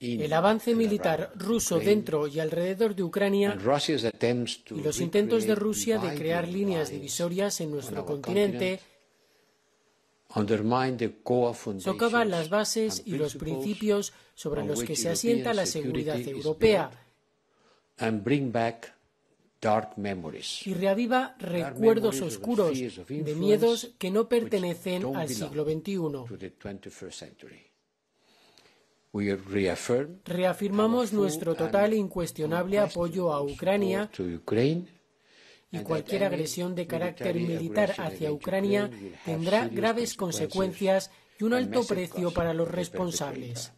El avance militar ruso dentro y alrededor de Ucrania y los intentos de Rusia de crear líneas divisorias en nuestro continente tocaban las bases y los principios sobre los que se asienta la seguridad europea y reaviva recuerdos oscuros de miedos que no pertenecen al siglo XXI. Reafirmamos nuestro total e incuestionable apoyo a Ucrania y cualquier agresión de carácter militar hacia Ucrania tendrá graves consecuencias y un alto precio para los responsables.